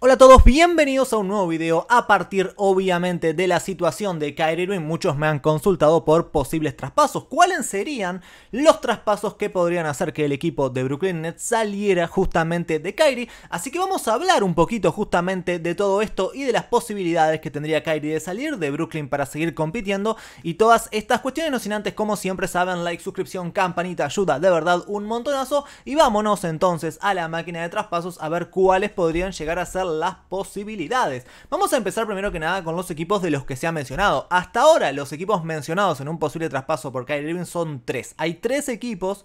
Hola a todos, bienvenidos a un nuevo video a partir obviamente de la situación de Kyrie Muchos me han consultado por posibles traspasos. ¿Cuáles serían los traspasos que podrían hacer que el equipo de Brooklyn Nets saliera justamente de Kyrie? Así que vamos a hablar un poquito justamente de todo esto y de las posibilidades que tendría Kyrie de salir de Brooklyn para seguir compitiendo y todas estas cuestiones. No sin antes, como siempre saben, like, suscripción, campanita, ayuda de verdad un montonazo. Y vámonos entonces a la máquina de traspasos a ver cuáles podrían llegar a ser las posibilidades. Vamos a empezar primero que nada con los equipos de los que se ha mencionado. Hasta ahora los equipos mencionados en un posible traspaso por Kyrie Irving son tres. Hay tres equipos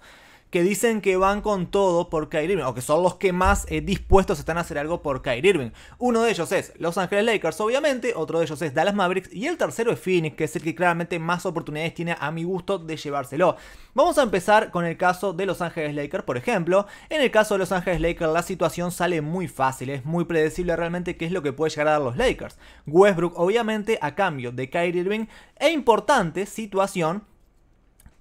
que dicen que van con todo por Kyrie Irving, o que son los que más eh, dispuestos están a hacer algo por Kyrie Irving. Uno de ellos es Los Angeles Lakers, obviamente, otro de ellos es Dallas Mavericks, y el tercero es Phoenix, que es el que claramente más oportunidades tiene a mi gusto de llevárselo. Vamos a empezar con el caso de Los Angeles Lakers, por ejemplo. En el caso de Los Angeles Lakers, la situación sale muy fácil, es muy predecible realmente qué es lo que puede llegar a dar los Lakers. Westbrook, obviamente, a cambio de Kyrie Irving, e importante situación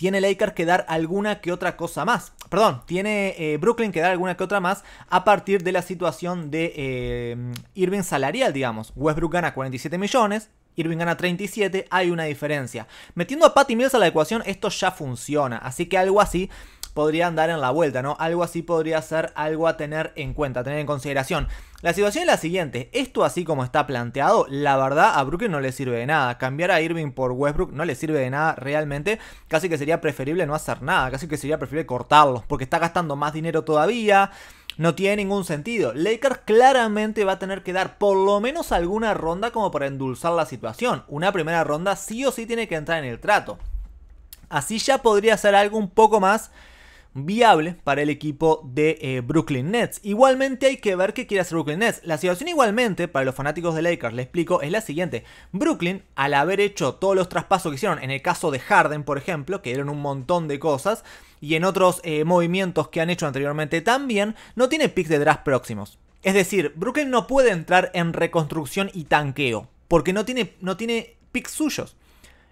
tiene Lakers que dar alguna que otra cosa más. Perdón, tiene eh, Brooklyn que dar alguna que otra más a partir de la situación de eh, Irving salarial, digamos. Westbrook gana 47 millones, Irving gana 37, hay una diferencia. Metiendo a Patty Mills a la ecuación, esto ya funciona, así que algo así podrían dar en la vuelta, ¿no? Algo así podría ser algo a tener en cuenta, a tener en consideración. La situación es la siguiente, esto así como está planteado, la verdad a Brooklyn no le sirve de nada, cambiar a Irving por Westbrook no le sirve de nada realmente, casi que sería preferible no hacer nada, casi que sería preferible cortarlos, porque está gastando más dinero todavía, no tiene ningún sentido. Lakers claramente va a tener que dar por lo menos alguna ronda como para endulzar la situación. Una primera ronda sí o sí tiene que entrar en el trato. Así ya podría ser algo un poco más viable para el equipo de eh, Brooklyn Nets. Igualmente hay que ver qué quiere hacer Brooklyn Nets. La situación igualmente para los fanáticos de Lakers, les explico, es la siguiente. Brooklyn, al haber hecho todos los traspasos que hicieron, en el caso de Harden, por ejemplo, que eran un montón de cosas, y en otros eh, movimientos que han hecho anteriormente también, no tiene picks de draft próximos. Es decir, Brooklyn no puede entrar en reconstrucción y tanqueo, porque no tiene, no tiene picks suyos.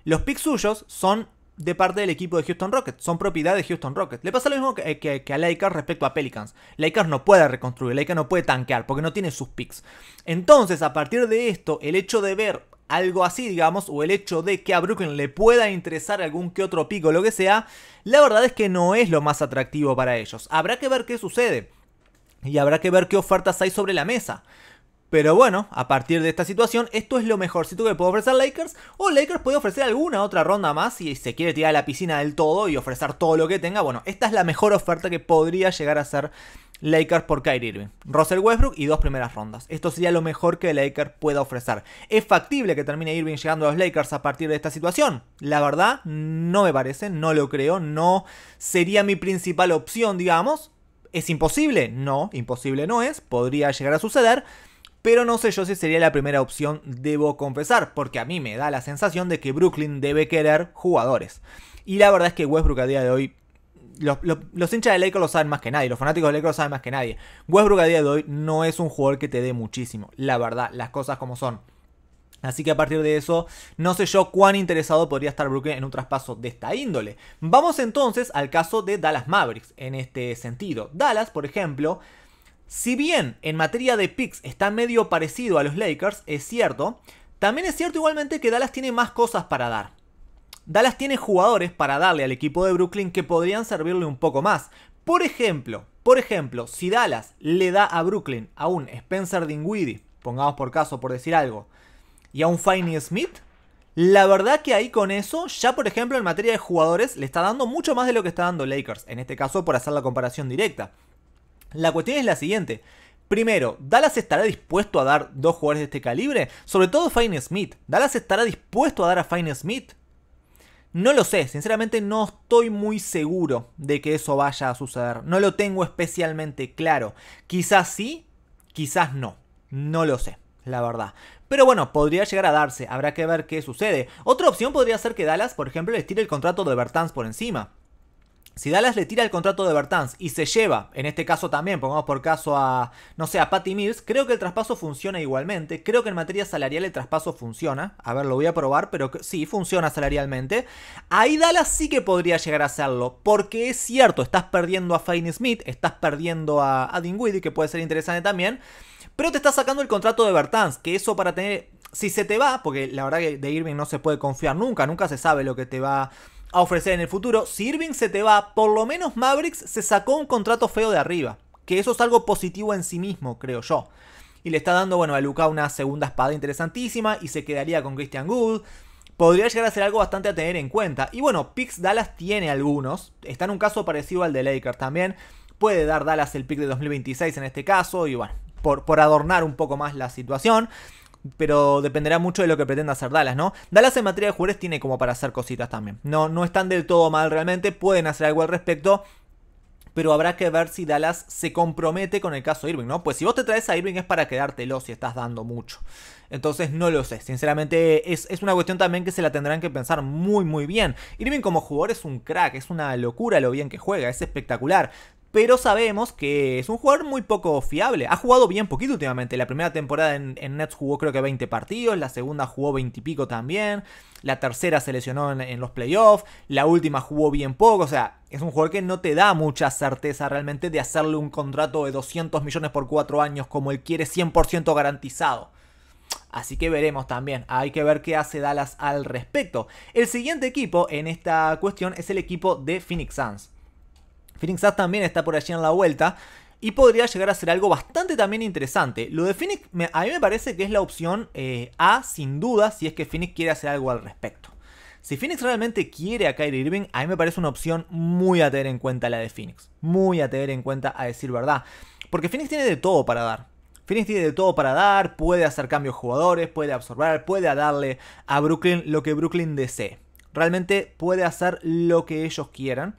Los picks suyos son de parte del equipo de Houston Rockets, son propiedad de Houston Rockets. Le pasa lo mismo eh, que, a Lakers respecto a Pelicans. Lakers no puede reconstruir, Lakers no puede tanquear porque no tiene sus picks. Entonces, a partir de esto, el hecho de ver algo así, digamos, o el hecho de que a Brooklyn le pueda interesar algún que otro pico, lo que sea, la verdad es que no es lo más atractivo para ellos. Habrá que ver qué sucede y habrá que ver qué ofertas hay sobre la mesa. Pero bueno, a partir de esta situación, esto es lo mejor mejorcito que puedo ofrecer Lakers. O Lakers puede ofrecer alguna otra ronda más si se quiere tirar a la piscina del todo y ofrecer todo lo que tenga. Bueno, esta es la mejor oferta que podría llegar a hacer Lakers por Kyrie Irving, Russell Westbrook y dos primeras rondas. Esto sería lo mejor que Lakers pueda ofrecer. ¿Es factible que termine Irving llegando a los Lakers a partir de esta situación? La verdad, no me parece, no lo creo, no sería mi principal opción, digamos. ¿Es imposible? No, imposible no es, podría llegar a suceder pero no sé yo si sería la primera opción, debo confesar, porque a mí me da la sensación de que Brooklyn debe querer jugadores. Y la verdad es que Westbrook a día de hoy los, hinchas de Lakers lo saben más que nadie, los fanáticos de Lakers lo saben más que nadie. Westbrook a día de hoy no es un jugador que te dé muchísimo, la verdad, las cosas como son. Así que a partir de eso, no sé yo cuán interesado podría estar Brooklyn en un traspaso de esta índole. Vamos entonces al caso de Dallas Mavericks en este sentido. Dallas, por ejemplo, si bien en materia de picks está medio parecido a los Lakers, es cierto, también es cierto igualmente que Dallas tiene más cosas para dar. Dallas tiene jugadores para darle al equipo de Brooklyn que podrían servirle un poco más. Por ejemplo, por ejemplo, si Dallas le da a Brooklyn a un Spencer Dinwiddie, pongamos por caso por decir algo, y a un Finney Smith, la verdad que ahí con eso, ya por ejemplo en materia de jugadores, le está dando mucho más de lo que está dando Lakers, en este caso por hacer la comparación directa. La cuestión es la siguiente. Primero, ¿Dallas estará dispuesto a dar dos jugadores de este calibre? Sobre todo Fine Smith. ¿Dallas estará dispuesto a dar a Fine Smith? No lo sé, sinceramente no estoy muy seguro de que eso vaya a suceder. No lo tengo especialmente claro. Quizás sí, quizás no. No lo sé, la verdad. Pero bueno, podría llegar a darse, habrá que ver qué sucede. Otra opción podría ser que Dallas, por ejemplo, le tire el contrato de Bertans por encima. Si Dallas le tira el contrato de Bertans y se lleva, en este caso también, pongamos por caso a, no sé, a Patty Mills, creo que el traspaso funciona igualmente. Creo que en materia salarial el traspaso funciona. A ver, lo voy a probar, pero sí, funciona salarialmente. Ahí Dallas sí que podría llegar a hacerlo, porque es cierto, estás perdiendo a Fine Smith, estás perdiendo a, a que puede ser interesante también, pero te estás sacando el contrato de Bertans, que eso para tener... Si se te va, porque la verdad que de Irving no se puede confiar nunca, nunca se sabe lo que te va a ofrecer en el futuro. Si Irving se te va, por lo menos Mavericks se sacó un contrato feo de arriba. Que eso es algo positivo en sí mismo, creo yo. Y le está dando, bueno, a Luca una segunda espada interesantísima y se quedaría con Christian Good. Podría llegar a ser algo bastante a tener en cuenta. Y bueno, picks Dallas tiene algunos. Está en un caso parecido al de Lakers también. Puede dar Dallas el pick de 2026 en este caso. Y bueno, por, por adornar un poco más la situación pero dependerá mucho de lo que pretenda hacer Dallas, ¿no? Dallas en materia de jugadores tiene como para hacer cositas también. No, no están del todo mal realmente, pueden hacer algo al respecto. Pero habrá que ver si Dallas se compromete con el caso Irving, ¿no? Pues si vos te traes a Irving es para quedártelo si estás dando mucho. Entonces no lo sé. Sinceramente es, es, una cuestión también que se la tendrán que pensar muy muy bien. Irving como jugador es un crack, es una locura lo bien que juega, es espectacular pero sabemos que es un jugador muy poco fiable. Ha jugado bien poquito últimamente. La primera temporada en, Nets jugó creo que 20 partidos, la segunda jugó 20 y pico también, la tercera se lesionó en, en los playoffs, la última jugó bien poco, o sea, es un jugador que no te da mucha certeza realmente de hacerle un contrato de 200 millones por 4 años como él quiere 100% garantizado. Así que veremos también, hay que ver qué hace Dallas al respecto. El siguiente equipo en esta cuestión es el equipo de Phoenix Suns. Phoenix también está por allí en la vuelta. Y podría llegar a ser algo bastante también interesante. Lo de Phoenix a mí me parece que es la opción eh, A, sin duda, si es que Phoenix quiere hacer algo al respecto. Si Phoenix realmente quiere a Kyrie Irving, a mí me parece una opción muy a tener en cuenta la de Phoenix. Muy a tener en cuenta, a decir verdad. Porque Phoenix tiene de todo para dar. Phoenix tiene de todo para dar, puede hacer cambios jugadores, puede absorber, puede darle a Brooklyn lo que Brooklyn desee. Realmente puede hacer lo que ellos quieran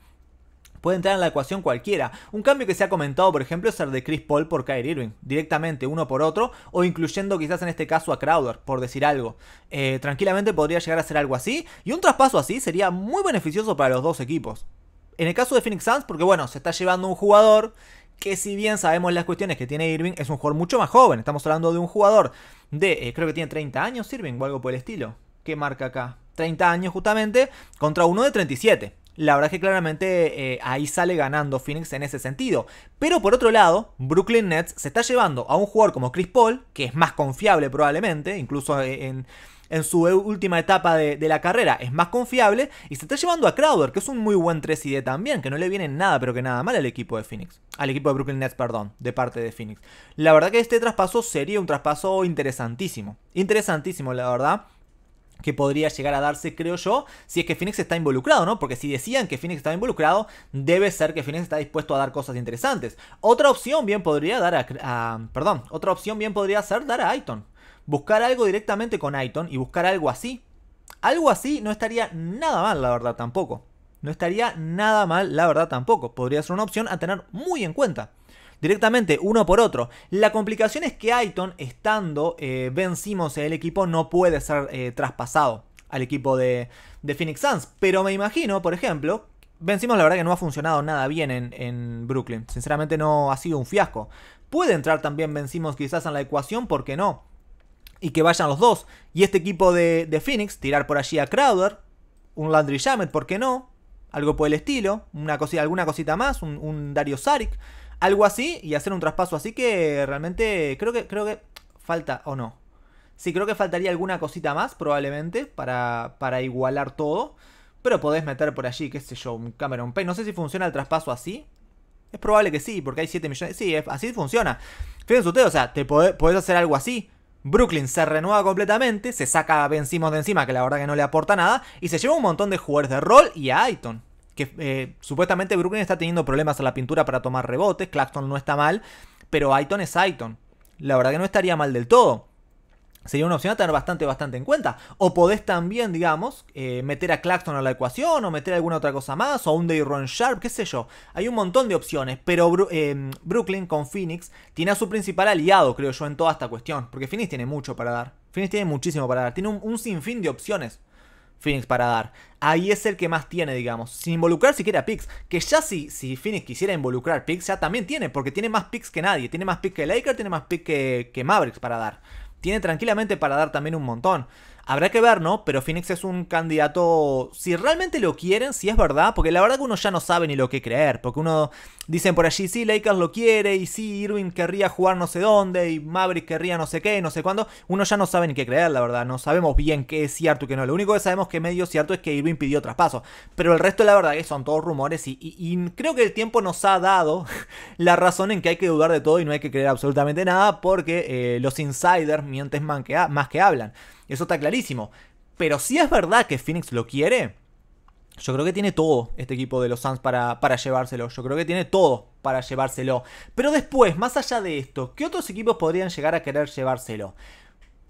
puede entrar en la ecuación cualquiera. Un cambio que se ha comentado, por ejemplo, es el de Chris Paul por Kyrie Irving, directamente uno por otro, o incluyendo quizás en este caso a Crowder, por decir algo. Eh, tranquilamente podría llegar a ser algo así, y un traspaso así sería muy beneficioso para los dos equipos. En el caso de Phoenix Suns, porque bueno, se está llevando un jugador que si bien sabemos las cuestiones que tiene Irving, es un jugador mucho más joven. Estamos hablando de un jugador de, eh, creo que tiene 30 años Irving o algo por el estilo. ¿Qué marca acá? 30 años justamente, contra uno de 37 la verdad es que claramente eh, ahí sale ganando Phoenix en ese sentido. Pero por otro lado, Brooklyn Nets se está llevando a un jugador como Chris Paul, que es más confiable probablemente, incluso en, en su e, última etapa de, la carrera es más confiable. Y se está llevando a Crowder, que es un muy buen 3 D también, que no le viene nada, pero que nada mal al equipo de Phoenix. Al equipo de Brooklyn Nets, perdón, de parte de Phoenix. La verdad que este traspaso sería un traspaso interesantísimo. Interesantísimo, la verdad que podría llegar a darse, creo yo, si es que Phoenix está involucrado, ¿no? Porque si decían que Phoenix estaba involucrado, debe ser que Phoenix está dispuesto a dar cosas interesantes. Otra opción bien podría dar a... perdón, otra opción bien podría ser dar a Aiton. Buscar algo directamente con Aiton y buscar algo así. Algo así no estaría nada mal, la verdad, tampoco. No estaría nada mal, la verdad, tampoco. Podría ser una opción a tener muy en cuenta directamente uno por otro. La complicación es que Aiton, estando eh, Ben en el equipo, no puede ser eh, traspasado al equipo de, Phoenix Suns. Pero me imagino, por ejemplo, Ben la verdad que no ha funcionado nada bien en, Brooklyn. Sinceramente no ha sido un fiasco. Puede entrar también Ben quizás en la ecuación, ¿por qué no? Y que vayan los dos. Y este equipo de, Phoenix, tirar por allí a Crowder, un Landry Jamet, ¿por qué no? Algo por el estilo, una alguna cosita más, un, un Dario Saric algo así y hacer un traspaso. Así que realmente creo que, creo que falta, o no. Sí, creo que faltaría alguna cosita más probablemente para, para igualar todo. Pero podés meter por allí, qué sé yo, un Cameron Payne. No sé si funciona el traspaso así. Es probable que sí, porque hay 7 millones. Sí, así funciona. Fíjense ustedes, o sea, te podés, hacer algo así. Brooklyn se renueva completamente, se saca a Ben de encima, que la verdad que no le aporta nada, y se lleva un montón de jugadores de rol y a Aiton que eh, supuestamente Brooklyn está teniendo problemas a la pintura para tomar rebotes, Claxton no está mal, pero Aiton es Aiton. La verdad que no estaría mal del todo. Sería una opción a tener bastante, bastante en cuenta. O podés también, digamos, eh, meter a Claxton a la ecuación, o meter alguna otra cosa más, o un Day Ron Sharp, qué sé yo. Hay un montón de opciones, pero eh, Brooklyn con Phoenix tiene a su principal aliado, creo yo, en toda esta cuestión. Porque Phoenix tiene mucho para dar. Phoenix tiene muchísimo para dar. Tiene un, un sinfín de opciones. Phoenix para dar. Ahí es el que más tiene, digamos. Sin involucrar siquiera a Pix. Que ya si, si Phoenix quisiera involucrar Pix, ya también tiene. Porque tiene más Pix que nadie. Tiene más Pix que Laker tiene más Pix que, que Mavericks para dar. Tiene tranquilamente para dar también un montón. Habrá que ver, ¿no? Pero Phoenix es un candidato, si realmente lo quieren, si es verdad, porque la verdad que uno ya no sabe ni lo que creer, porque uno dicen por allí, sí, Lakers lo quiere, y sí, Irving querría jugar no sé dónde, y Maverick querría no sé qué, no sé cuándo, uno ya no sabe ni qué creer, la verdad, no sabemos bien qué es cierto y qué no, lo único que sabemos que medio cierto es que Irving pidió traspaso, pero el resto la verdad que son todos rumores y, creo que el tiempo nos ha dado la razón en que hay que dudar de todo y no hay que creer absolutamente nada, porque eh, los insiders mienten más que hablan. Eso está clarísimo. Pero si es verdad que Phoenix lo quiere, yo creo que tiene todo este equipo de los Suns para, para llevárselo. Yo creo que tiene todo para llevárselo. Pero después, más allá de esto, ¿qué otros equipos podrían llegar a querer llevárselo?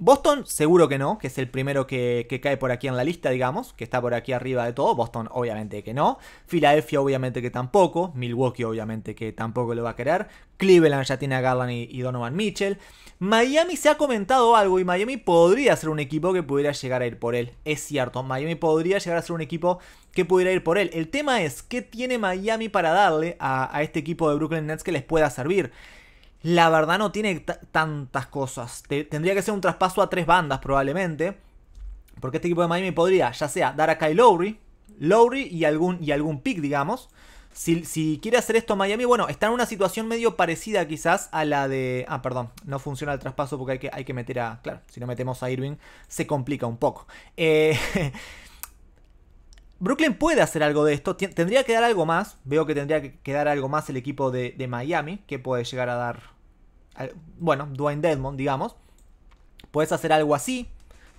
Boston, seguro que no, que es el primero que, cae por aquí en la lista, digamos, que está por aquí arriba de todo. Boston, obviamente que no. Filadelfia, obviamente que tampoco. Milwaukee, obviamente que tampoco lo va a querer. Cleveland ya tiene a Garland y, Donovan Mitchell. Miami se ha comentado algo y Miami podría ser un equipo que pudiera llegar a ir por él. Es cierto, Miami podría llegar a ser un equipo que pudiera ir por él. El tema es, ¿qué tiene Miami para darle a, a este equipo de Brooklyn Nets que les pueda servir? la verdad no tiene tantas cosas. tendría que ser un traspaso a tres bandas probablemente. Porque este equipo de Miami podría, ya sea, dar a Kyle Lowry, Lowry y algún, y algún pick, digamos. Si, quiere hacer esto Miami, bueno, está en una situación medio parecida quizás a la de... Ah, perdón, no funciona el traspaso porque hay que, hay que meter a... Claro, si no metemos a Irving, se complica un poco. Eh, Brooklyn puede hacer algo de esto, tendría que dar algo más, veo que tendría que dar algo más el equipo de, Miami, que puede llegar a dar, bueno, Dwayne Dedmon, digamos. Puedes hacer algo así,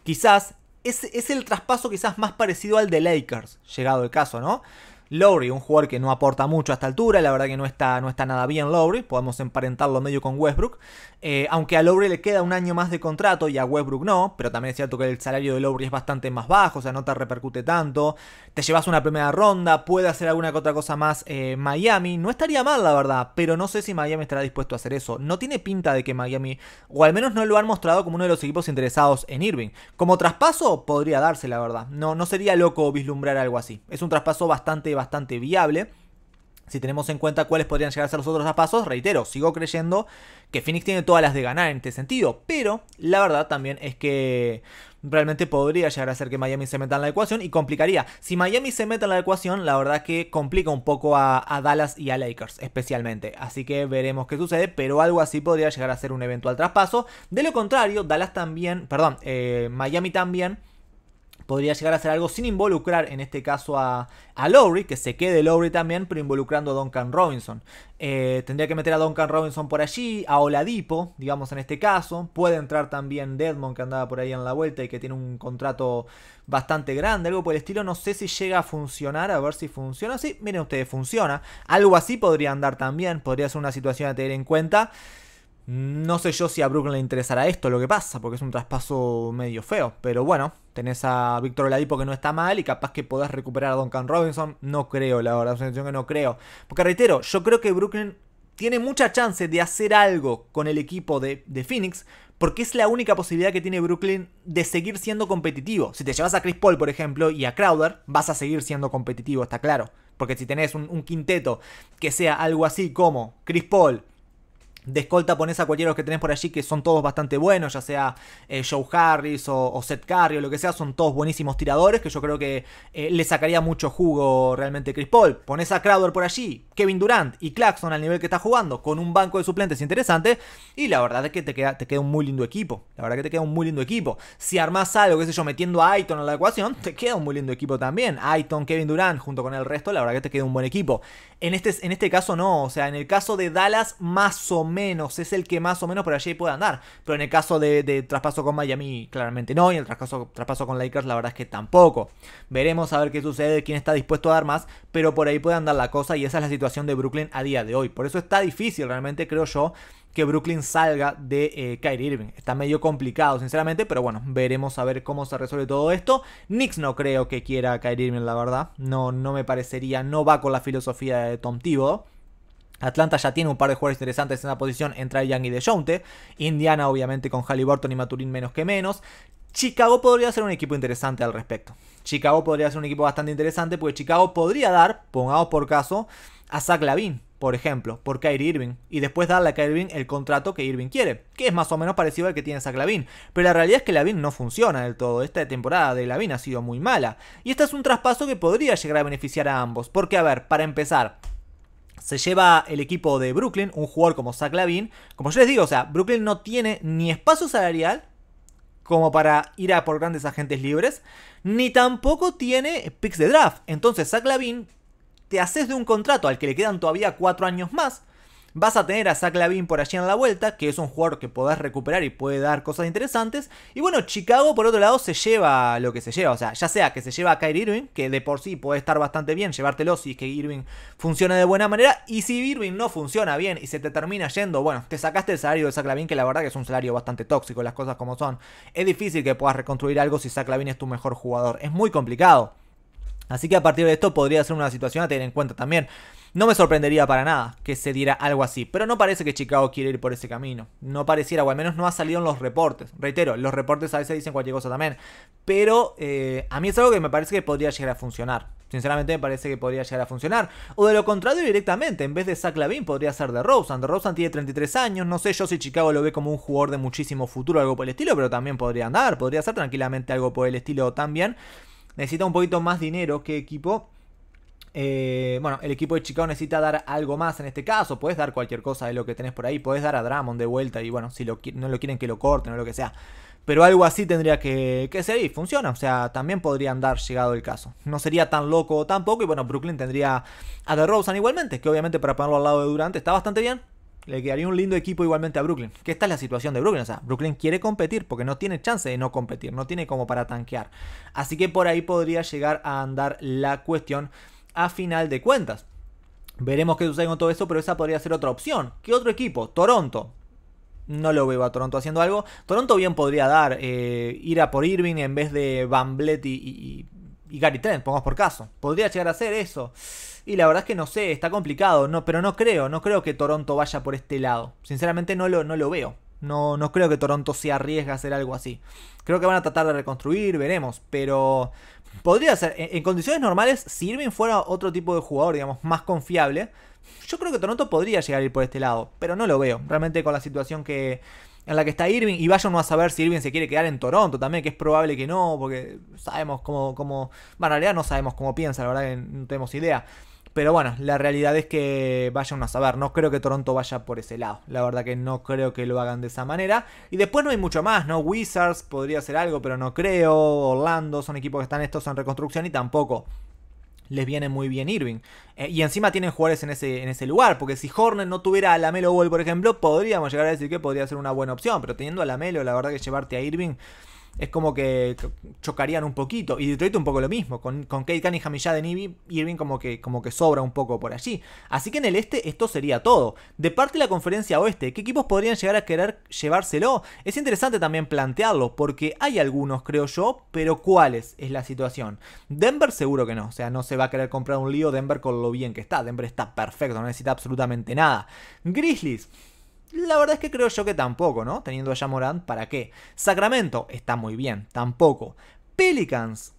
quizás, es, es el traspaso quizás más parecido al de Lakers, llegado el caso, ¿no? Lowry, un jugador que no aporta mucho a esta altura, la verdad que no está, no está nada bien Lowry, podemos emparentarlo medio con Westbrook, eh, aunque a Lowry le queda un año más de contrato y a Westbrook no, pero también es cierto que el salario de Lowry es bastante más bajo, o sea, no te repercute tanto, te llevas una primera ronda, puede hacer alguna que otra cosa más eh, Miami. No estaría mal, la verdad, pero no sé si Miami estará dispuesto a hacer eso. No tiene pinta de que Miami, o al menos no lo han mostrado como uno de los equipos interesados en Irving. Como traspaso, podría darse, la verdad. No, no sería loco vislumbrar algo así. Es un traspaso bastante, bastante viable. Si tenemos en cuenta cuáles podrían llegar a ser los otros traspasos, reitero, sigo creyendo que Phoenix tiene todas las de ganar en este sentido. Pero la verdad también es que realmente podría llegar a ser que Miami se meta en la ecuación y complicaría. Si Miami se meta en la ecuación, la verdad es que complica un poco a, Dallas y a Lakers especialmente. Así que veremos qué sucede, pero algo así podría llegar a ser un eventual traspaso. De lo contrario, Dallas también, perdón, eh, Miami también podría llegar a hacer algo sin involucrar en este caso a, Lowry, que se quede Lowry también, pero involucrando a Duncan Robinson. Eh, tendría que meter a Duncan Robinson por allí, a Oladipo, digamos en este caso. Puede entrar también Deadmond, que andaba por ahí en la vuelta y que tiene un contrato bastante grande, algo por el estilo. No sé si llega a funcionar, a ver si funciona. Sí, miren ustedes, funciona. Algo así podría andar también, podría ser una situación a tener en cuenta. No sé yo si a Brooklyn le interesará esto lo que pasa, porque es un traspaso medio feo. Pero bueno, tenés a Víctor Oladipo que no está mal y capaz que podás recuperar a Duncan Robinson. No creo, la verdad, es que no creo. Porque reitero, yo creo que Brooklyn tiene mucha chance de hacer algo con el equipo de, de, Phoenix, porque es la única posibilidad que tiene Brooklyn de seguir siendo competitivo. Si te llevas a Chris Paul, por ejemplo, y a Crowder, vas a seguir siendo competitivo, está claro. Porque si tenés un, un quinteto que sea algo así como Chris Paul, de escolta pones a cualquiera que tenés por allí, que son todos bastante buenos, ya sea eh, Joe Harris o, Seth Curry o lo que sea, son todos buenísimos tiradores, que yo creo que eh, le sacaría mucho jugo realmente Chris Paul. Pones a Crowder por allí, Kevin Durant y Claxton al nivel que está jugando, con un banco de suplentes interesante, y la verdad es que te queda, te queda un muy lindo equipo. La verdad que te queda un muy lindo equipo. Si armás algo, qué sé yo, metiendo a Aiton a la ecuación, te queda un muy lindo equipo también. Aiton, Kevin Durant, junto con el resto, la verdad que te queda un buen equipo. En este, en este caso no, o sea, en el caso de Dallas, más o menos menos, es el que más o menos por allí puede andar. Pero en el caso de, traspaso con Miami, claramente no, y en el traspaso, traspaso con Lakers, la verdad es que tampoco. Veremos a ver qué sucede, quién está dispuesto a dar más, pero por ahí puede andar la cosa y esa es la situación de Brooklyn a día de hoy. Por eso está difícil, realmente creo yo, que Brooklyn salga de eh, Kyrie Irving. Está medio complicado, sinceramente, pero bueno, veremos a ver cómo se resuelve todo esto. Knicks no creo que quiera a Kyrie Irving, la verdad. No, no me parecería, no va con la filosofía de Tom Thibodeau. Atlanta ya tiene un par de jugadores interesantes en la posición entre Young y DeJounte. Indiana, obviamente, con Halliburton y Maturín menos que menos. Chicago podría ser un equipo interesante al respecto. Chicago podría ser un equipo bastante interesante porque Chicago podría dar, pongamos por caso, a Zach Lavin, por ejemplo, por Kyrie Irving, y después darle a Kyrie Irving el contrato que Irving quiere, que es más o menos parecido al que tiene Zach Lavin. Pero la realidad es que Lavin no funciona del todo. Esta temporada de Lavin ha sido muy mala. Y este es un traspaso que podría llegar a beneficiar a ambos. Porque, a ver, para empezar, se lleva el equipo de Brooklyn, un jugador como Zach Lavin. Como yo les digo, o sea, Brooklyn no tiene ni espacio salarial como para ir a por grandes agentes libres, ni tampoco tiene picks de draft. Entonces, Zach Lavin, te haces de un contrato al que le quedan todavía cuatro años más, Vas a tener a Zach Lavin por allí en la vuelta, que es un jugador que podés recuperar y puede dar cosas interesantes. Y bueno, Chicago por otro lado se lleva lo que se lleva, o sea, ya sea que se lleva a Kyrie Irving, que de por sí puede estar bastante bien llevártelo si es que Irving funciona de buena manera. Y si Irving no funciona bien y se te termina yendo, bueno, te sacaste el salario de Zach Lavin, que la verdad que es un salario bastante tóxico, las cosas como son. Es difícil que puedas reconstruir algo si Zach Lavin es tu mejor jugador, es muy complicado. Así que a partir de esto podría ser una situación a tener en cuenta también. No me sorprendería para nada que se diera algo así, pero no parece que Chicago quiera ir por ese camino. No pareciera, o al menos no ha salido en los reportes. Reitero, los reportes a veces dicen cualquier cosa también. Pero eh, a mí es algo que me parece que podría llegar a funcionar. Sinceramente me parece que podría llegar a funcionar. O de lo contrario directamente, en vez de Zach Lavin podría ser de Rosen. De Rosen tiene 33 años, no sé yo si Chicago lo ve como un jugador de muchísimo futuro, algo por el estilo, pero también podría andar, podría ser tranquilamente algo por el estilo también. Necesita un poquito más dinero que equipo. Eh, bueno, el equipo de Chicago necesita dar algo más en este caso. Puedes dar cualquier cosa de lo que tenés por ahí. Puedes dar a Drummond de vuelta y bueno, si no lo quieren que lo corten o lo que sea. Pero algo así tendría que, que ser y funciona. O sea, también podrían dar llegado el caso. No sería tan loco tampoco. Y bueno, Brooklyn tendría a DeRozan igualmente. Que obviamente para ponerlo al lado de Durante está bastante bien. Le quedaría un lindo equipo igualmente a Brooklyn. Que esta es la situación de Brooklyn. O sea, Brooklyn quiere competir porque no tiene chance de no competir. No tiene como para tanquear. Así que por ahí podría llegar a andar la cuestión a final de cuentas. Veremos qué sucede con todo eso, pero esa podría ser otra opción. ¿Qué otro equipo? Toronto. No lo veo a Toronto haciendo algo. Toronto bien podría dar eh, ir a por Irving en vez de Van y, Gary Trent, pongamos por caso. Podría llegar a hacer eso. Y la verdad es que no sé, está complicado, no, pero no creo, no creo que Toronto vaya por este lado. Sinceramente no lo, no lo veo. No, no creo que Toronto se arriesgue a hacer algo así. Creo que van a tratar de reconstruir, veremos, pero Podría ser, en, condiciones normales, si Irving fuera otro tipo de jugador, digamos, más confiable, yo creo que Toronto podría llegar a ir por este lado, pero no lo veo. Realmente con la situación que en la que está Irving, y vaya a saber si Irving se quiere quedar en Toronto también, que es probable que no, porque sabemos cómo, cómo bueno, en realidad no sabemos cómo piensa, la verdad que no tenemos idea. Pero bueno, la realidad es que vaya a saber. No creo que Toronto vaya por ese lado. La verdad que no creo que lo hagan de esa manera. Y después no hay mucho más, ¿no? Wizards podría ser algo, pero no creo. Orlando son equipos que están estos en reconstrucción y tampoco les viene muy bien Irving. Eh, y encima tienen jugadores en ese, en ese lugar, porque si Hornet no tuviera a Lamelo Ball, por ejemplo, podríamos llegar a decir que podría ser una buena opción, pero teniendo a Lamelo, la verdad que llevarte a Irving es como que chocarían un poquito. Y Detroit un poco lo mismo, con, con Kate Cunningham y de y Irving como que, como que sobra un poco por allí. Así que en el este esto sería todo. De parte de la conferencia oeste, ¿qué equipos podrían llegar a querer llevárselo? Es interesante también plantearlo, porque hay algunos, creo yo, pero ¿cuáles es la situación? Denver seguro que no, o sea, no se va a querer comprar un lío Denver con lo bien que está. Denver está perfecto, no necesita absolutamente nada. Grizzlies. La verdad es que creo yo que tampoco, ¿no? Teniendo a Morán ¿para qué? Sacramento está muy bien, tampoco. Pelicans.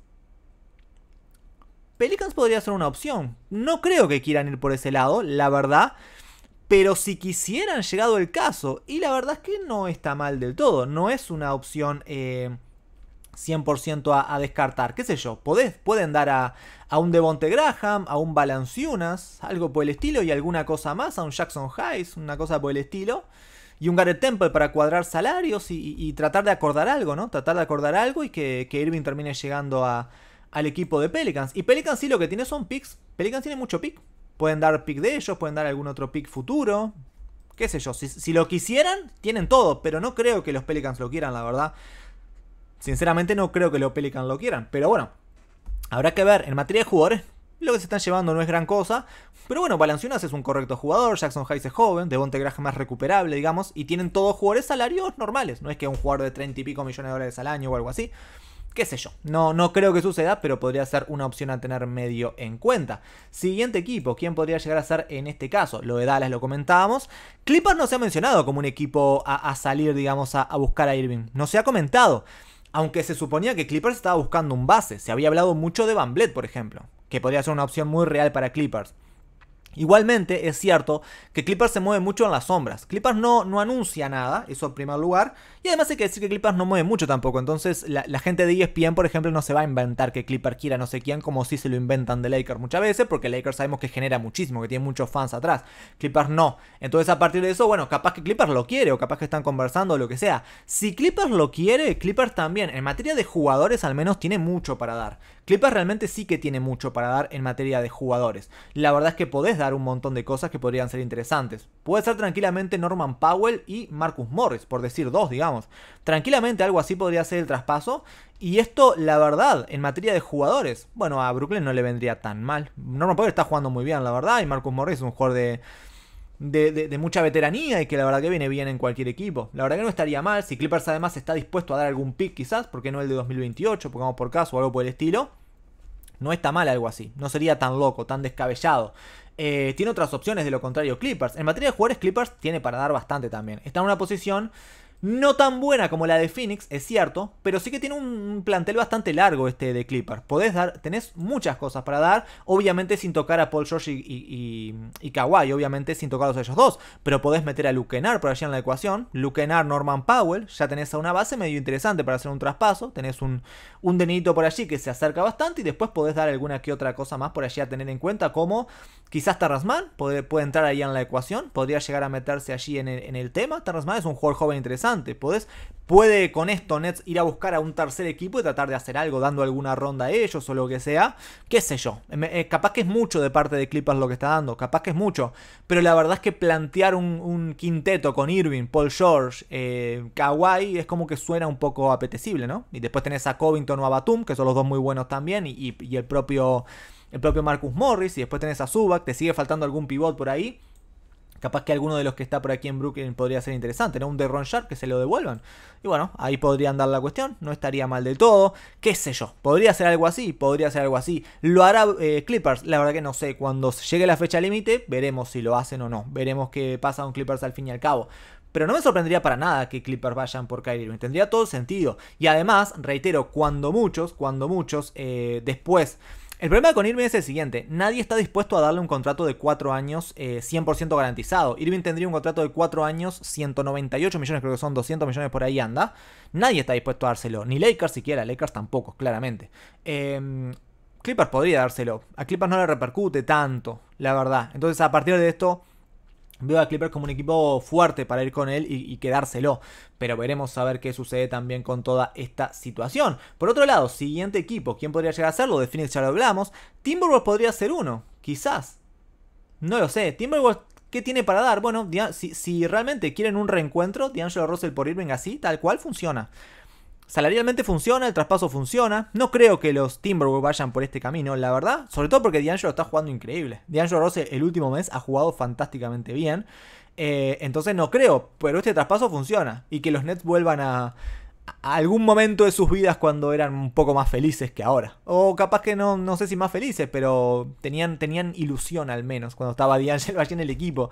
Pelicans podría ser una opción. No creo que quieran ir por ese lado, la verdad. Pero si quisieran, llegado el caso, y la verdad es que no está mal del todo, no es una opción 100% eh, a, a, descartar, qué sé yo, podés, pueden dar a, a un Devonte Graham, a un Balanciunas, algo por el estilo, y alguna cosa más, a un Jackson Hayes, una cosa por el estilo, y un Gareth Temple para cuadrar salarios y, tratar de acordar algo, ¿no? Tratar de acordar algo y que, Irving termine llegando al equipo de Pelicans. Y Pelicans sí lo que tiene son picks. Pelicans tiene mucho pick. Pueden dar pick de ellos, pueden dar algún otro pick futuro. Qué sé yo, si, si lo quisieran, tienen todo, pero no creo que los Pelicans lo quieran, la verdad. Sinceramente no creo que los Pelicans lo quieran, pero bueno, Habrá que ver, en materia de jugadores, lo que se están llevando no es gran cosa. Pero bueno, Balanciunas es un correcto jugador, Jackson Hayes es joven, Devonte Graham más recuperable, digamos, y tienen todos jugadores salarios normales. No es que un jugador de 30 y pico millones de dólares al año o algo así. Qué sé yo, no, no creo que suceda, pero podría ser una opción a tener medio en cuenta. Siguiente equipo, ¿quién podría llegar a ser en este caso? Lo de Dallas lo comentábamos. Clippers no se ha mencionado como un equipo a, salir, digamos, a buscar a Irving. No se ha comentado. Aunque se suponía que Clippers estaba buscando un base, se había hablado mucho de Van por ejemplo, que podría ser una opción muy real para Clippers. Igualmente es cierto que Clippers se mueve mucho en las sombras. Clippers no, no anuncia nada, eso en primer lugar. Y además hay que decir que Clippers no mueve mucho tampoco. Entonces la, gente de ESPN, por ejemplo, no se va a inventar que Clippers quiera no sé quién como si se lo inventan de Lakers muchas veces, porque Lakers sabemos que genera muchísimo, que tiene muchos fans atrás. Clippers no. Entonces a partir de eso, bueno, capaz que Clippers lo quiere o capaz que están conversando o lo que sea. Si Clippers lo quiere, Clippers también. En materia de jugadores al menos tiene mucho para dar. Clippers realmente sí que tiene mucho para dar en materia de jugadores. La verdad es que podés dar un montón de cosas que podrían ser interesantes. Puede ser tranquilamente Norman Powell y Marcus Morris, por decir dos, digamos. Tranquilamente algo así podría ser el traspaso. Y esto, la verdad, en materia de jugadores, bueno, a Brooklyn no le vendría tan mal. Norman Powell está jugando muy bien, la verdad, y Marcus Morris es un jugador de, de, mucha veteranía y que la verdad que viene bien en cualquier equipo. La verdad que no estaría mal. Si Clippers además está dispuesto a dar algún pick quizás, porque no el de 2028, pongamos por caso o algo por el estilo. No está mal algo así. No sería tan loco, tan descabellado. Eh, tiene otras opciones de lo contrario Clippers. En materia de jugadores, Clippers tiene para dar bastante también. Está en una posición no tan buena como la de Phoenix, es cierto, pero sí que tiene un plantel bastante largo este de Clippers. Podés dar, tenés muchas cosas para dar, obviamente sin tocar a Paul George y, y, Kawhi, obviamente sin tocarlos a ellos dos, pero podés meter a Luke por allí en la ecuación, Luke Norman Powell, ya tenés a una base medio interesante para hacer un traspaso, tenés un, un denito por allí que se acerca bastante y después podés dar alguna que otra cosa más por allí a tener en cuenta, como quizás Tarrasman puede, puede entrar ahí en la ecuación, podría llegar a meterse allí en el, tema, Tarrasman es un jugador joven interesante, puede con esto Nets ir a buscar a un tercer equipo y tratar de hacer algo, dando alguna ronda a ellos o lo que sea. Qué sé yo. Eh, capaz que es mucho de parte de Clippers lo que está dando, capaz que es mucho. Pero la verdad es que plantear un, quinteto con Irving, Paul George, eh, Kawhi es como que suena un poco apetecible, ¿no? Y después tenés a Covington o a Batum, que son los dos muy buenos también, y, el propio. El propio Marcus Morris, y después tenés a Zubac, te sigue faltando algún pivot por ahí capaz que alguno de los que está por aquí en Brooklyn podría ser interesante, ¿no? Un Ron Sharp que se lo devuelvan. Y bueno, ahí podrían dar la cuestión, no estaría mal del todo, qué sé yo, podría ser algo así, podría ser algo así. Lo hará eh, Clippers, la verdad que no sé, cuando llegue la fecha límite veremos si lo hacen o no, veremos qué pasa con Clippers al fin y al cabo. Pero no me sorprendería para nada que Clippers vayan por Kyrie Tendría todo sentido. Y además, reitero, cuando muchos, cuando muchos, eh, después el problema con Irving es el siguiente, nadie está dispuesto a darle un contrato de 4 años 100% eh, garantizado. Irving tendría un contrato de 4 años, 198 millones, creo que son 200 millones por ahí anda. Nadie está dispuesto a dárselo, ni Lakers siquiera, Lakers tampoco, claramente. Em, Clippers podría dárselo, a Clippers no le repercute tanto, la verdad. Entonces a partir de esto Veo a Clipper como un equipo fuerte para ir con él y, quedárselo. Pero veremos a ver qué sucede también con toda esta situación. Por otro lado, siguiente equipo. ¿Quién podría llegar a serlo? De ya lo hablamos. Timberwolves podría ser uno. Quizás. No lo sé. Timberwolves, ¿qué tiene para dar? Bueno, si, si realmente quieren un reencuentro, D'Angelo Russell por venga, así, tal cual funciona. Salarialmente funciona, el traspaso funciona. No creo que los Timberwolves vayan por este camino, la verdad. Sobre todo porque D'Angelo está jugando increíble. D'Angelo Rose el último mes ha jugado fantásticamente bien. Eh, entonces no creo, pero este traspaso funciona. Y que los Nets vuelvan a, algún momento de sus vidas cuando eran un poco más felices que ahora. O capaz que no, no sé si más felices, pero tenían, tenían ilusión al menos cuando estaba D'Angelo allí en el equipo.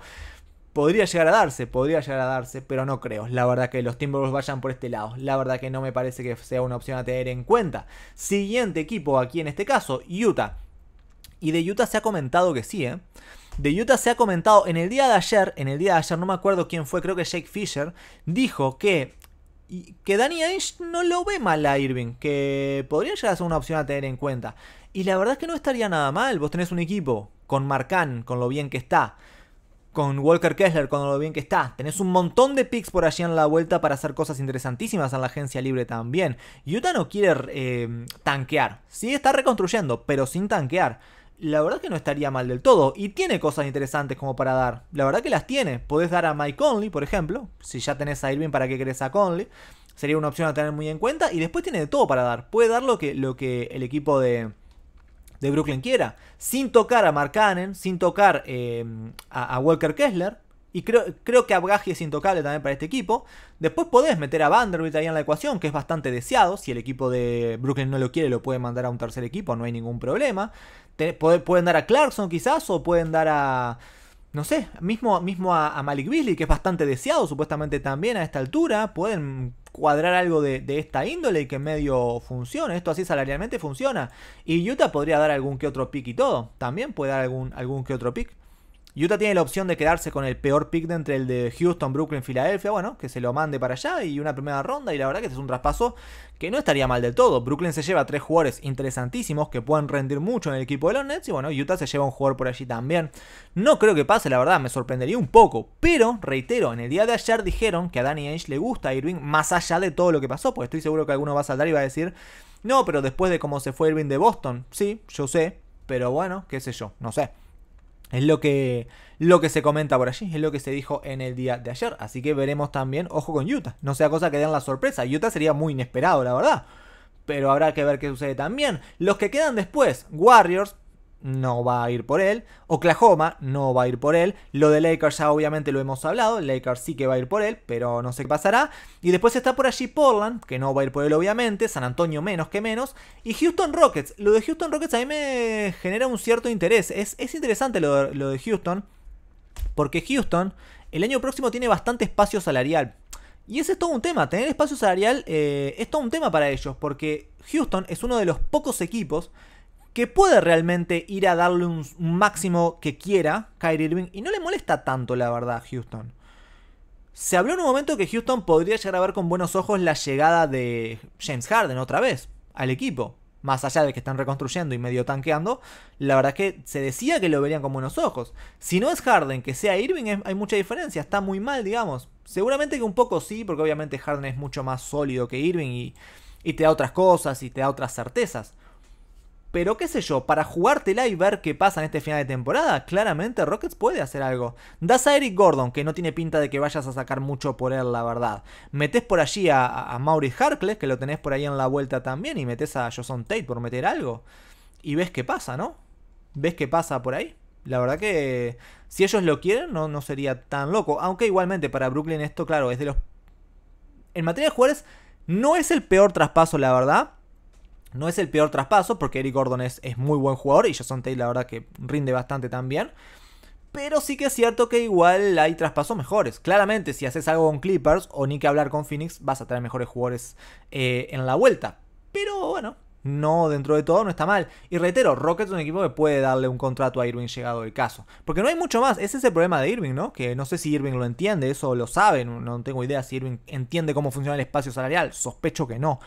Podría llegar a darse, podría llegar a darse, pero no creo. La verdad que los Timberwolves vayan por este lado. La verdad que no me parece que sea una opción a tener en cuenta. Siguiente equipo aquí en este caso, Utah. Y de Utah se ha comentado que sí, ¿eh? De Utah se ha comentado en el día de ayer, en el día de ayer, no me acuerdo quién fue, creo que Jake Fisher, dijo que, que Danny Ainge no lo ve mal a Irving, que podría llegar a ser una opción a tener en cuenta. Y la verdad es que no estaría nada mal, vos tenés un equipo con Marcán, con lo bien que está, con Walker Kessler, cuando lo bien que está. Tenés un montón de picks por allí en la vuelta para hacer cosas interesantísimas en la agencia libre también. Utah no quiere eh, tanquear. Sí está reconstruyendo, pero sin tanquear. La verdad que no estaría mal del todo. Y tiene cosas interesantes como para dar. La verdad que las tiene. Podés dar a Mike Conley, por ejemplo. Si ya tenés a Irving, ¿para qué querés a Conley? Sería una opción a tener muy en cuenta. Y después tiene de todo para dar. Puede dar lo que, lo que el equipo de, de Brooklyn quiera, sin tocar a Mark Cannon, sin tocar em, a, Walker Kessler, y creo, creo que Abgaji es intocable también para este equipo. Después podés meter a Vanderbilt ahí en la ecuación, que es bastante deseado. Si el equipo de Brooklyn no lo quiere, lo puede mandar a un tercer equipo, no hay ningún problema. pueden dar a Clarkson quizás, o pueden dar a no sé, mismo, mismo a, Malik Beasley, que es bastante deseado supuestamente también a esta altura, pueden cuadrar algo de, esta índole y que medio funcione, esto así salarialmente funciona. Y Utah podría dar algún que otro pick y todo, también puede dar algún, algún que otro pick. Utah tiene la opción de quedarse con el peor pick de entre el de Houston, Brooklyn, Filadelfia, bueno, que se lo mande para allá y una primera ronda y la verdad que este es un traspaso que no estaría mal del todo. Brooklyn se lleva tres jugadores interesantísimos que pueden rendir mucho en el equipo de los Nets y bueno, Utah se lleva un jugador por allí también. No creo que pase, la verdad, me sorprendería un poco, pero reitero, en el día de ayer dijeron que a Danny Ainge le gusta Irving más allá de todo lo que pasó, Porque estoy seguro que alguno va a saltar y va a decir, "No, pero después de cómo se fue Irving de Boston." Sí, yo sé, pero bueno, qué sé yo, no sé. Es lo que, lo que se comenta por allí, es lo que se dijo en el día de ayer. Así que veremos también, ojo con Utah. No sea cosa que den la sorpresa. Utah sería muy inesperado, la verdad. Pero habrá que ver qué sucede también. Los que quedan después, Warriors, no va a ir por él. Oklahoma no va a ir por él. Lo de Lakers ya obviamente lo hemos hablado. Lakers sí que va a ir por él, pero no sé qué pasará. Y después está por allí Portland, que no va a ir por él obviamente. San Antonio menos que menos. Y Houston Rockets. Lo de Houston Rockets a mí me genera un cierto interés. Es, interesante lo de, Houston. Porque Houston el año próximo tiene bastante espacio salarial. Y ese es todo un tema, tener espacio salarial eh, es todo un tema para ellos, porque Houston es uno de los pocos equipos que puede realmente ir a darle un, máximo que quiera Kyrie Irving y no le molesta tanto la verdad Houston. Se habló en un momento que Houston podría llegar a ver con buenos ojos la llegada de James Harden otra vez al equipo. Más allá de que están reconstruyendo y medio tanqueando, la verdad es que se decía que lo verían con buenos ojos. Si no es Harden, que sea Irving, hay mucha diferencia. Está muy mal, digamos. Seguramente que un poco sí, porque obviamente Harden es mucho más sólido que Irving y, y te da otras cosas y te da otras certezas. Pero qué sé yo, para jugártela y ver qué pasa en este final de temporada, claramente Rockets puede hacer algo. Das a Eric Gordon, que no tiene pinta de que vayas a sacar mucho por él, la verdad. Metes por allí a, a Maurice Harkless, que lo tenés por ahí en la vuelta también, y metes a Jason Tate por meter algo. Y ves qué pasa, ¿no? Ves qué pasa por ahí. La verdad que si ellos lo quieren, no, no sería tan loco. Aunque igualmente para Brooklyn esto, claro, es de los... En materia de jugadores, no es el peor traspaso, la verdad. No es el peor traspaso porque Eric Gordon es, muy buen jugador y Jason Tate la verdad que rinde bastante también. Pero sí que es cierto que igual hay traspasos mejores. Claramente, si haces algo con Clippers o ni que hablar con Phoenix, vas a tener mejores jugadores eh, en la vuelta. Pero bueno, no dentro de todo no está mal. Y reitero, Rockets es un equipo que puede darle un contrato a Irving llegado el caso. Porque no hay mucho más. Ese es el problema de Irving, ¿no? Que no sé si Irving lo entiende, eso lo saben. No tengo idea si Irving entiende cómo funciona el espacio salarial. Sospecho que no.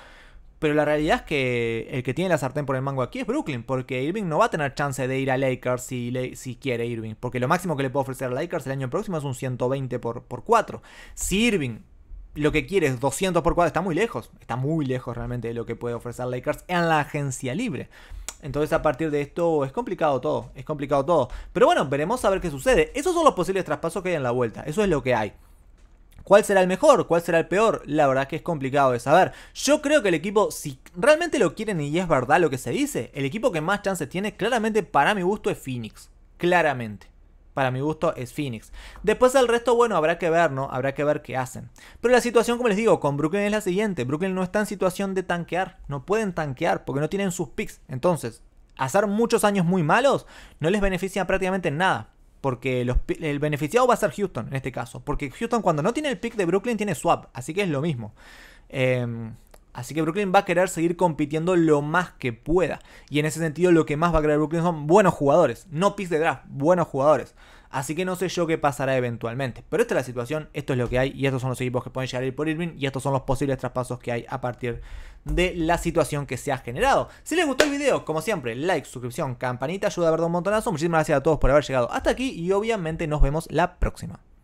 Pero la realidad es que el que tiene la sartén por el mango aquí es Brooklyn, porque Irving no va a tener chance de ir a Lakers si, quiere Irving, porque lo máximo que le puede ofrecer a Lakers el año próximo es un 120 por, por 4. Si Irving lo que quiere es 200 por 4, está muy lejos, está muy lejos realmente de lo que puede ofrecer Lakers en la agencia libre. Entonces a partir de esto es complicado todo, es complicado todo. Pero bueno, veremos a ver qué sucede. Esos son los posibles traspasos que hay en la vuelta, eso es lo que hay. ¿Cuál será el mejor? ¿Cuál será el peor? La verdad que es complicado de saber. Yo creo que el equipo, si realmente lo quieren y es verdad lo que se dice, el equipo que más chances tiene, claramente para mi gusto, es Phoenix. Claramente. Para mi gusto es Phoenix. Después del resto, bueno, habrá que ver, ¿no? Habrá que ver qué hacen. Pero la situación, como les digo, con Brooklyn es la siguiente. Brooklyn no está en situación de tanquear. No pueden tanquear porque no tienen sus picks. Entonces, hacer muchos años muy malos no les beneficia prácticamente nada. Porque el beneficiado va a ser Houston en este caso. Porque Houston cuando no tiene el pick de Brooklyn tiene swap. Así que es lo mismo. Em, así que Brooklyn va a querer seguir compitiendo lo más que pueda. Y en ese sentido, lo que más va a querer Brooklyn son buenos jugadores. No picks de draft, buenos jugadores. Así que no sé yo qué pasará eventualmente. Pero esta es la situación, esto es lo que hay y estos son los equipos que pueden llegar a ir por Irving y estos son los posibles traspasos que hay a partir de la situación que se ha generado. Si les gustó el video, como siempre, like, suscripción, campanita, ayuda a ver un montonazo. Muchísimas gracias a todos por haber llegado hasta aquí y obviamente nos vemos la próxima.